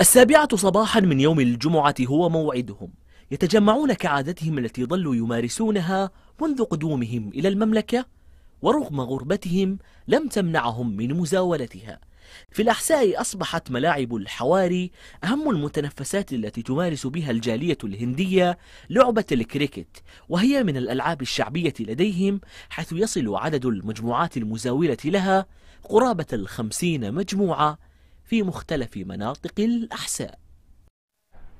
السابعة صباحا من يوم الجمعة هو موعدهم يتجمعون كعادتهم التي ظلوا يمارسونها منذ قدومهم إلى المملكة ورغم غربتهم لم تمنعهم من مزاولتها في الأحساء أصبحت ملاعب الحواري أهم المتنفسات التي تمارس بها الجالية الهندية لعبة الكريكت وهي من الألعاب الشعبية لديهم حيث يصل عدد المجموعات المزاولة لها قرابة الخمسين مجموعة في مختلف مناطق الأحساء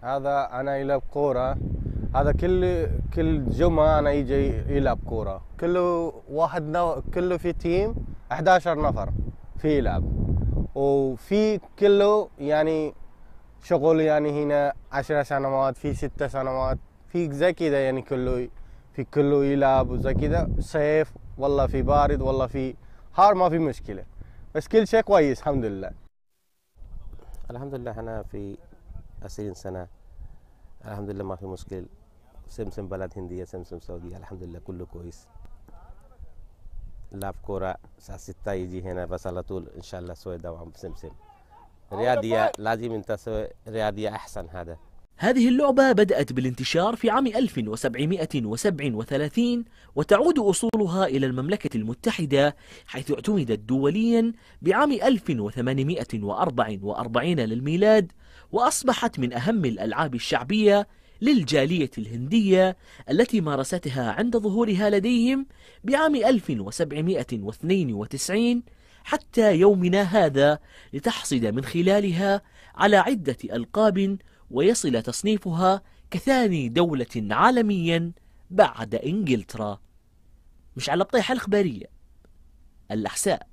هذا أنا يلعب كورة هذا كل كل جمعة أنا يجي يلعب كورة كله واحد نو... كله في تيم 11 نفر في يلعب وفي كله يعني شغل يعني هنا 10 سنوات في 6 سنوات في زي كذا يعني كله في كله يلعب وزي كذا صيف والله في بارد والله في حار ما في مشكلة بس كل شيء كويس الحمد لله الحمد لله احنا في عشرين سنة الحمد لله ما في مشكل سمسم بلد هندية سمسم سعودية الحمد لله كله كويس لاعب كورة ساعة ستة يجي هنا بس على طول إن شاء الله سوي دوام سمسم رياضية لازم أنت سوي رياضية أحسن هذا هذه اللعبة بدأت بالانتشار في عام 1737 وتعود أصولها إلى المملكة المتحدة حيث اعتمدت دوليا بعام 1844 للميلاد وأصبحت من أهم الألعاب الشعبية للجالية الهندية التي مارستها عند ظهورها لديهم بعام 1792 حتى يومنا هذا لتحصد من خلالها على عدة ألقاب ويصل تصنيفها كثاني دولة عالميا بعد إنجلترا مش على بطيحة الخبرية الأحساء